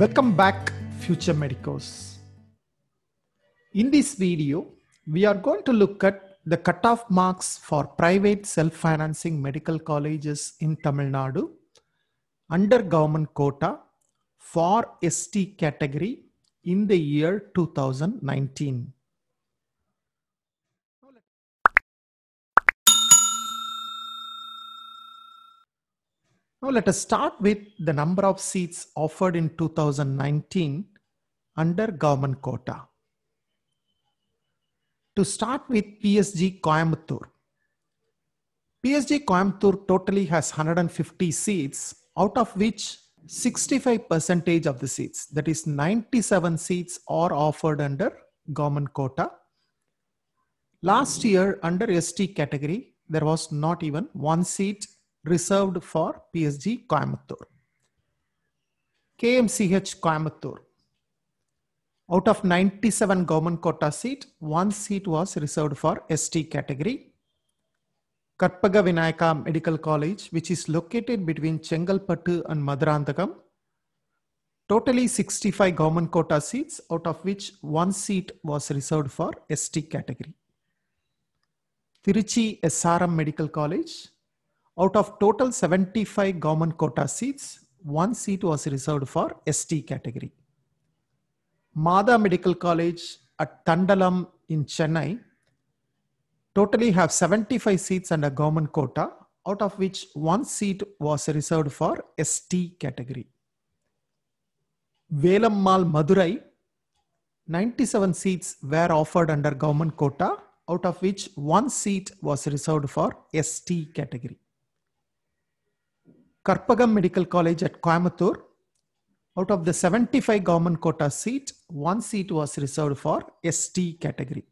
Welcome back, future medicos. In this video, we are going to look at the cutoff marks for private self-financing medical colleges in Tamil Nadu under government quota for ST category in the year 2019. Now let us start with the number of seats offered in 2019 under government quota. To start with PSG Coimbatore. PSG Coimbatore totally has 150 seats, out of which 65 percentage of the seats, that is 97 seats are offered under government quota. Last year under ST category, there was not even one seat reserved for PSG Coimbatore. KMCH Coimbatore. Out of 97 government quota seat, one seat was reserved for ST category. Karpaga Vinayaka Medical College, which is located between Chengalpattu and Madurantagam. Totally 65 government quota seats, out of which one seat was reserved for ST category. Tiruchi SRM Medical College, out of total 75 government quota seats, one seat was reserved for ST category. Mada Medical College at Tandalam in Chennai totally have 75 seats under government quota, out of which one seat was reserved for ST category. Velammal Madurai, 97 seats were offered under government quota, out of which one seat was reserved for ST category. Karpagam Medical College at Coimbatore. Out of the 75 government quota seat, one seat was reserved for ST category.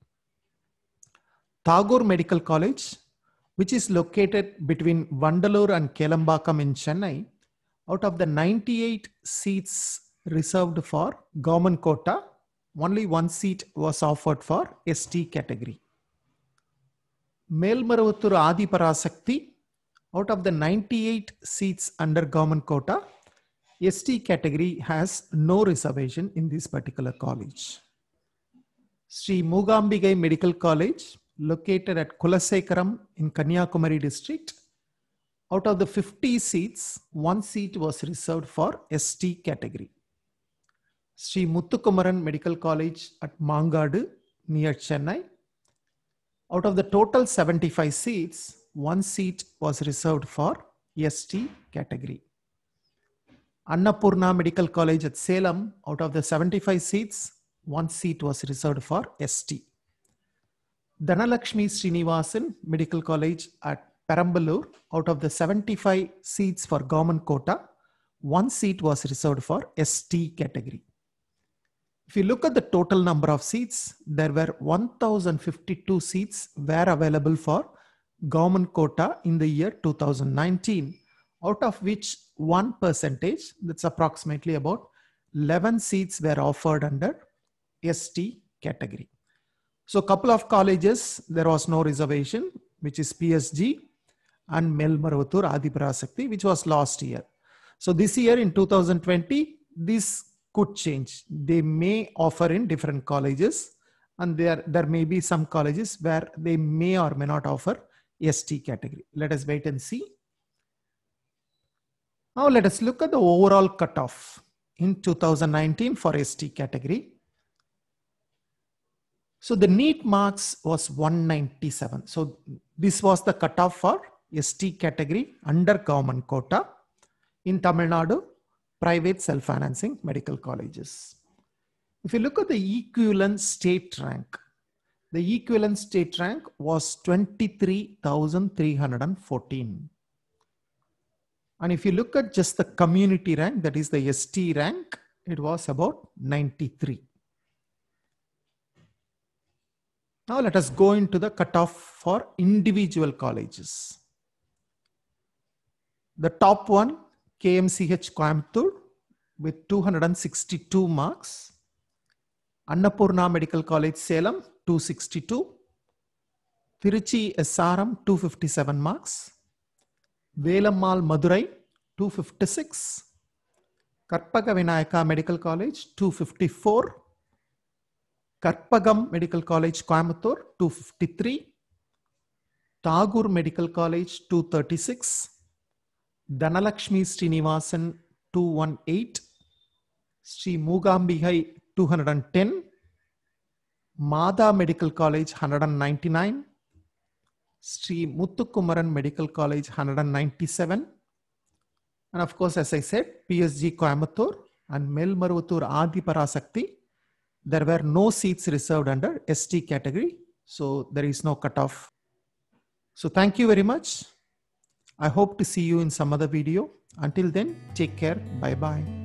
Tagore Medical College, which is located between Vandalur and Kelambakam in Chennai, out of the 98 seats reserved for government quota, only one seat was offered for ST category. Melmaruvattur Adi Parasakti out of the 98 seats under government quota, ST category has no reservation in this particular college. Sri Mugambigai Medical College, located at Kulasekaram in Kanyakumari district, out of the 50 seats, one seat was reserved for ST category. Sri Muthukumaran Medical College at Mangadu near Chennai, out of the total 75 seats, one seat was reserved for ST category. Annapurna Medical College at Salem, out of the 75 seats, one seat was reserved for ST. Dhanalakshmi Srinivasan Medical College at Parambalur, out of the 75 seats for government quota, one seat was reserved for ST category. If you look at the total number of seats, there were 1,052 seats were available for government quota in the year 2019, out of which 1 percentage, that's approximately about 11 seats were offered under ST category. So couple of colleges, there was no reservation, which is PSG and Melmaruthur Adiparasakti, which was last year. So this year in 2020, this could change. They may offer in different colleges and there, there may be some colleges where they may or may not offer ST category. Let us wait and see. Now let us look at the overall cutoff in 2019 for ST category. So the neat marks was 197. So this was the cutoff for ST category under government quota in Tamil Nadu, private self-financing medical colleges. If you look at the equivalent state rank, the equivalent state rank was 23,314. And if you look at just the community rank, that is the ST rank, it was about 93. Now let us go into the cutoff for individual colleges. The top one, KMCH Coimbatore with 262 marks. Annapurna Medical College Salem 262. Tiruchi SRM 257 marks. Velammal Madurai 256. Karpaga Vinayaka Medical College 254. Karpagam Medical College Coimbatore 253. Tagur Medical College 236. Dhanalakshmi Srinivasan 218. Sri Mugambihai 210. Mada Medical College 199, Sri Muthukumaran Medical College 197, and of course, as I said, PSG Coimbatore and Melmaruthur Adi Parasakti. There were no seats reserved under ST category, so there is no cutoff. So thank you very much. I hope to see you in some other video. Until then, take care. Bye bye.